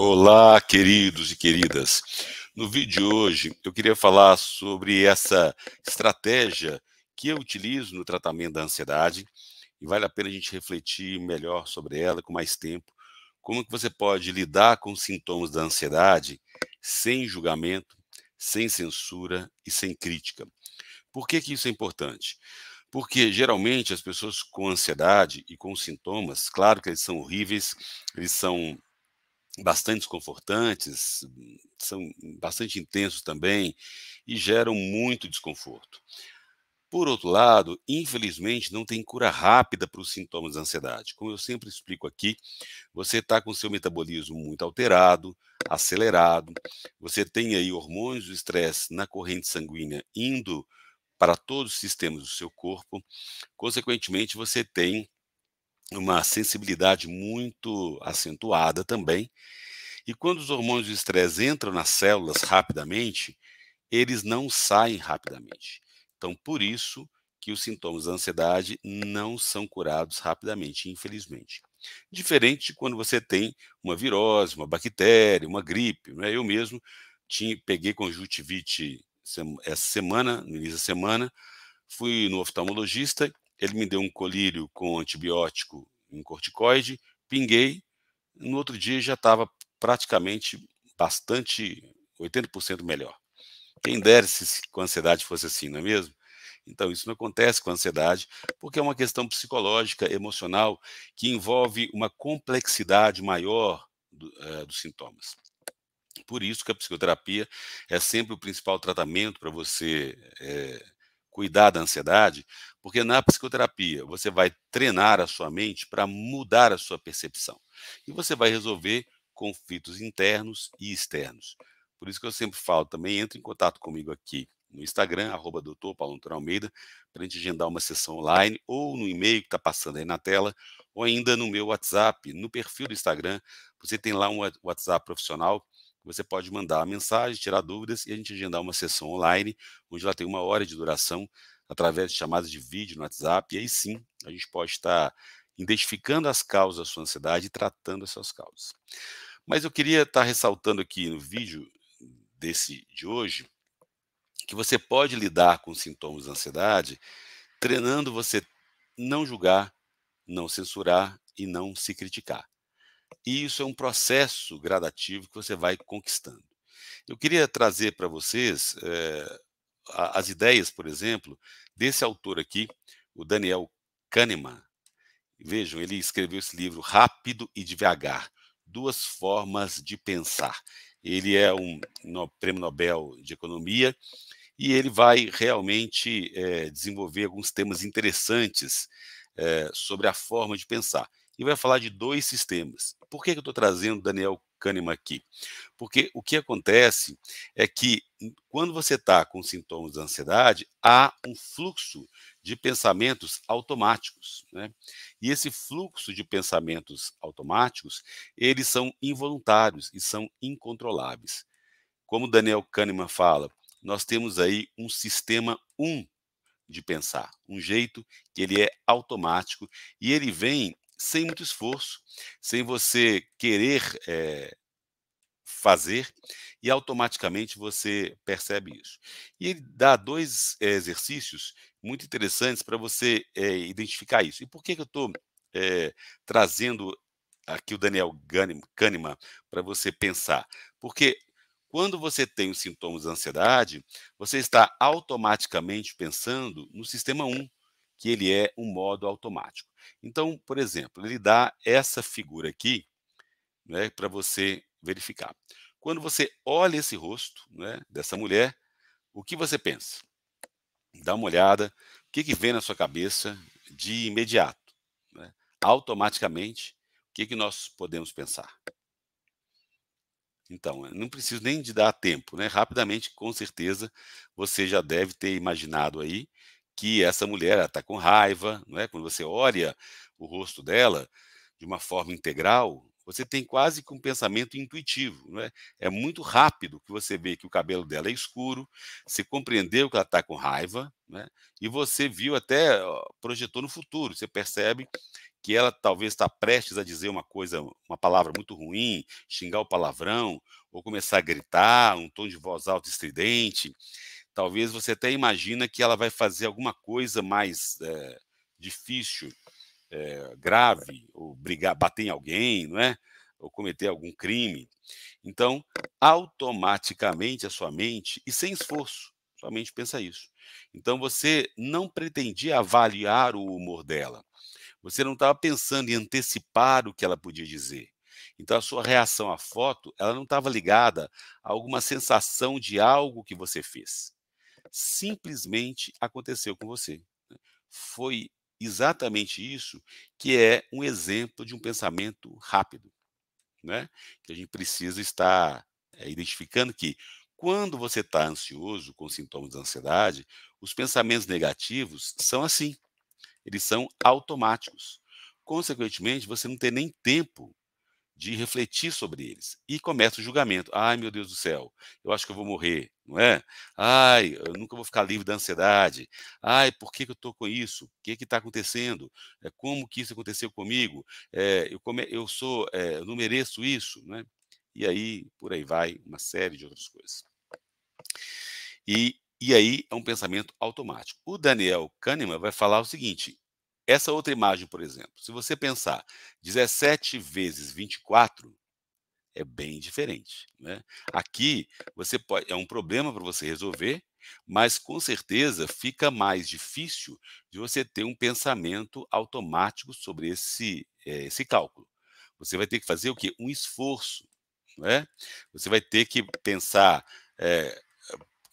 Olá, queridos e queridas. No vídeo de hoje, eu queria falar sobre essa estratégia que eu utilizo no tratamento da ansiedade e vale a pena a gente refletir melhor sobre ela com mais tempo. Como que você pode lidar com os sintomas da ansiedade sem julgamento, sem censura e sem crítica? Por que que isso é importante? Porque geralmente as pessoas com ansiedade e com sintomas, claro que eles são horríveis, eles são bastante desconfortantes, são bastante intensos também e geram muito desconforto. Por outro lado, infelizmente, não tem cura rápida para os sintomas de ansiedade. Como eu sempre explico aqui, você está com seu metabolismo muito alterado, acelerado, você tem aí hormônios do estresse na corrente sanguínea indo para todos os sistemas do seu corpo, consequentemente, você tem uma sensibilidade muito acentuada também. E quando os hormônios de estresse entram nas células rapidamente, eles não saem rapidamente. Então, por isso que os sintomas da ansiedade não são curados rapidamente, infelizmente. Diferente de quando você tem uma virose, uma bactéria, uma gripe. Né? Eu mesmo tinha, peguei conjuntivite essa semana, no início da semana, fui no oftalmologista ele me deu um colírio com antibiótico em um corticoide, pinguei, no outro dia já estava praticamente bastante, 80% melhor. Quem dera se com ansiedade fosse assim, não é mesmo? Então, isso não acontece com a ansiedade, porque é uma questão psicológica, emocional, que envolve uma complexidade maior do, eh, dos sintomas. Por isso que a psicoterapia é sempre o principal tratamento para você é, cuidar da ansiedade, porque na psicoterapia você vai treinar a sua mente para mudar a sua percepção. E você vai resolver conflitos internos e externos. Por isso que eu sempre falo também, entre em contato comigo aqui no Instagram, arroba doutor Paulo Antônio Almeida, para a gente agendar uma sessão online, ou no e-mail que está passando aí na tela, ou ainda no meu WhatsApp, no perfil do Instagram. Você tem lá um WhatsApp profissional, você pode mandar a mensagem, tirar dúvidas e a gente agendar uma sessão online, onde ela tem uma hora de duração através de chamadas de vídeo no WhatsApp, e aí sim a gente pode estar identificando as causas da sua ansiedade e tratando essas causas. Mas eu queria estar ressaltando aqui no vídeo desse de hoje que você pode lidar com sintomas de ansiedade treinando você não julgar, não censurar e não se criticar. E isso é um processo gradativo que você vai conquistando. Eu queria trazer para vocês eh, as ideias, por exemplo, desse autor aqui, o Daniel Kahneman. Vejam, ele escreveu esse livro Rápido e Devagar, Duas Formas de Pensar. Ele é um no, prêmio Nobel de Economia e ele vai realmente é, desenvolver alguns temas interessantes é, sobre a forma de pensar. E vai falar de dois sistemas. Por que, que eu estou trazendo Daniel Kahneman aqui. Porque o que acontece é que hum, quando você está com sintomas de ansiedade, há um fluxo de pensamentos automáticos. Né? E esse fluxo de pensamentos automáticos, eles são involuntários e são incontroláveis. Como Daniel Kahneman fala, nós temos aí um sistema 1 um de pensar, um jeito que ele é automático e ele vem sem muito esforço, sem você querer é, fazer, e automaticamente você percebe isso. E ele dá dois é, exercícios muito interessantes para você é, identificar isso. E por que, que eu estou trazendo aqui o Daniel Kahneman para você pensar? Porque quando você tem os sintomas de ansiedade, você está automaticamente pensando no sistema 1, que ele é um modo automático. Então, por exemplo, ele dá essa figura aqui né, para você verificar. Quando você olha esse rosto né, dessa mulher, o que você pensa? Dá uma olhada, o que, que vem na sua cabeça de imediato? Né? Automaticamente, o que, que nós podemos pensar? Então, não preciso nem de dar tempo, né? Rapidamente, com certeza, você já deve ter imaginado aí que essa mulher está com raiva, não é? Quando você olha o rosto dela de uma forma integral, você tem quase que um pensamento intuitivo, não é? É muito rápido que você vê que o cabelo dela é escuro, você compreendeu que ela está com raiva, né? E você viu até projetou no futuro, você percebe que ela talvez está prestes a dizer uma coisa, uma palavra muito ruim, xingar o palavrão ou começar a gritar, um tom de voz alto estridente talvez você até imagina que ela vai fazer alguma coisa mais é, difícil, é, grave, ou brigar, bater em alguém, não é? ou cometer algum crime. Então, automaticamente a sua mente, e sem esforço, sua mente pensa isso. Então, você não pretendia avaliar o humor dela. Você não estava pensando em antecipar o que ela podia dizer. Então, a sua reação à foto, ela não estava ligada a alguma sensação de algo que você fez simplesmente aconteceu com você. Né. Foi exatamente isso que é um exemplo de um pensamento rápido, né? Que a gente precisa estar é, identificando que quando você está ansioso com sintomas de ansiedade, os pensamentos negativos são assim, eles são automáticos. Consequentemente, você não tem nem tempo de refletir sobre eles. E começa o julgamento. Ai, meu Deus do céu, eu acho que eu vou morrer, não é? Ai, eu nunca vou ficar livre da ansiedade. Ai, por que, que eu estou com isso? O que está acontecendo? É, como que isso aconteceu comigo? É, eu, come, eu sou, é, eu não mereço isso, é? E aí, por aí vai, uma série de outras coisas. E, e aí é um pensamento automático. O Daniel Kahneman vai falar o seguinte: essa outra imagem, por exemplo, se você pensar 17 vezes 24, é bem diferente. Né? Aqui você pode, é um problema para você resolver, mas com certeza fica mais difícil de você ter um pensamento automático sobre esse, é, esse cálculo. Você vai ter que fazer o quê? Um esforço. Né? Você vai ter que pensar. É,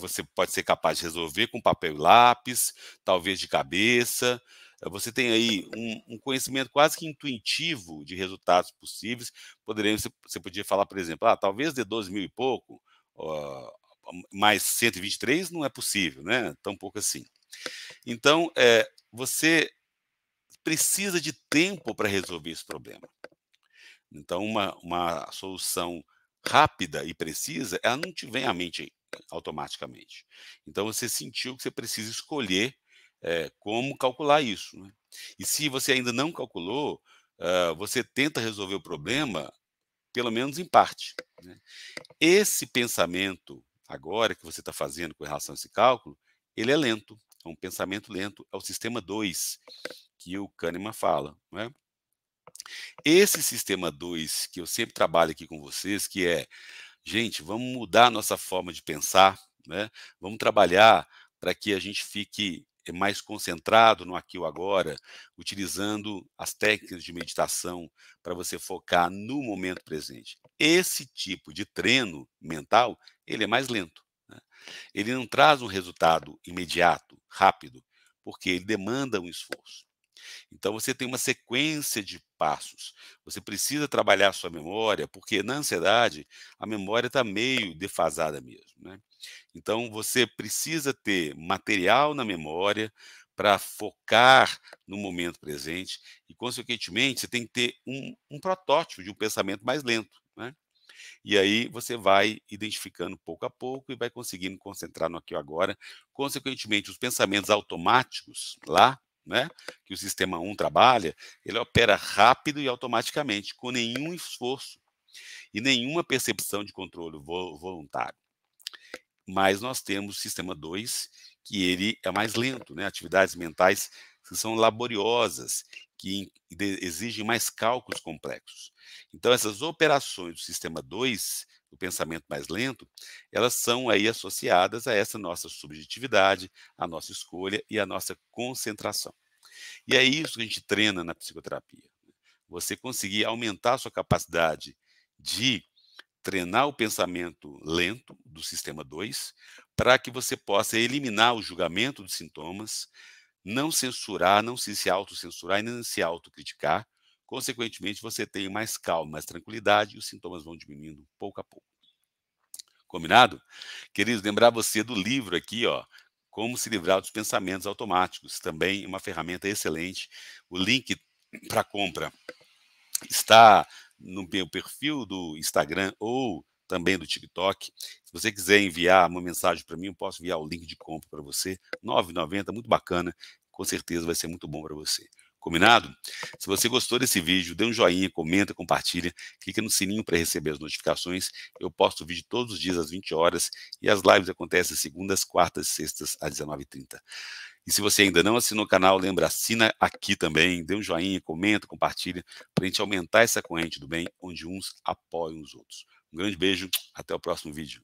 você pode ser capaz de resolver com papel e lápis, talvez de cabeça, você tem aí um, um conhecimento quase que intuitivo de resultados possíveis. Poderia, você, você podia falar, por exemplo, ah, talvez de 12 mil e pouco, ó, mais 123 não é possível, né? Tão pouco assim. Então, é, você precisa de tempo para resolver esse problema. Então, uma, uma solução rápida e precisa, ela não te vem à mente automaticamente. Então, você sentiu que você precisa escolher é, como calcular isso. Né? E se você ainda não calculou, uh, você tenta resolver o problema, pelo menos em parte. Né? Esse pensamento, agora que você está fazendo com relação a esse cálculo, ele é lento, é um pensamento lento, é o sistema 2 que o Kahneman fala. Né? Esse sistema 2 que eu sempre trabalho aqui com vocês, que é, gente, vamos mudar a nossa forma de pensar, né? vamos trabalhar para que a gente fique é mais concentrado no aqui e agora, utilizando as técnicas de meditação para você focar no momento presente. Esse tipo de treino mental, ele é mais lento. Né? Ele não traz um resultado imediato, rápido, porque ele demanda um esforço. Então você tem uma sequência de passos. Você precisa trabalhar a sua memória, porque na ansiedade a memória está meio defasada mesmo. Né? Então você precisa ter material na memória para focar no momento presente e, consequentemente, você tem que ter um, um protótipo de um pensamento mais lento. Né? E aí você vai identificando pouco a pouco e vai conseguindo concentrar no aqui e agora. Consequentemente, os pensamentos automáticos lá né, que o sistema 1 trabalha, ele opera rápido e automaticamente, com nenhum esforço e nenhuma percepção de controle voluntário. Mas nós temos o sistema 2, que ele é mais lento, né, atividades mentais que são laboriosas, que exigem mais cálculos complexos. Então, essas operações do sistema 2 o pensamento mais lento, elas são aí associadas a essa nossa subjetividade, a nossa escolha e a nossa concentração. E é isso que a gente treina na psicoterapia. Né? Você conseguir aumentar a sua capacidade de treinar o pensamento lento do sistema 2 para que você possa eliminar o julgamento dos sintomas, não censurar, não se autocensurar e nem se autocriticar, Consequentemente, você tem mais calma, mais tranquilidade e os sintomas vão diminuindo pouco a pouco. Combinado? Queridos, lembrar você do livro aqui, ó, Como se livrar dos pensamentos automáticos, também uma ferramenta excelente. O link para compra está no meu perfil do Instagram ou também do TikTok. Se você quiser enviar uma mensagem para mim, eu posso enviar o link de compra para você, 9,90, muito bacana. Com certeza vai ser muito bom para você. Combinado? Se você gostou desse vídeo, dê um joinha, comenta, compartilha, clica no sininho para receber as notificações. Eu posto vídeo todos os dias às 20 horas e as lives acontecem segundas, quartas e sextas às 19h30. E se você ainda não assinou o canal, lembra, assina aqui também, dê um joinha, comenta, compartilha, para a gente aumentar essa corrente do bem, onde uns apoiam os outros. Um grande beijo, até o próximo vídeo.